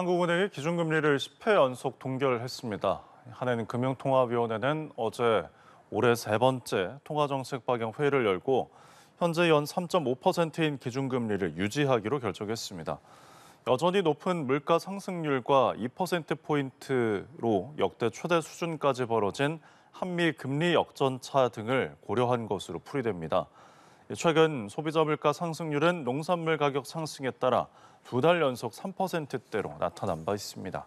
한국은행이 기준금리를 10회 연속 동결했습니다. 한해는 금융통화위원회는 어제 올해 세 번째 통화정책 방향 회의를 열고 현재 연 3.5%인 기준금리를 유지하기로 결정했습니다. 여전히 높은 물가 상승률과 2%포인트로 역대 최대 수준까지 벌어진 한미 금리 역전차 등을 고려한 것으로 풀이됩니다. 예, 최근 소비자 물가 상승률은 농산물 가격 상승에 따라 두 달 연속 3%대로 나타난 바 있습니다.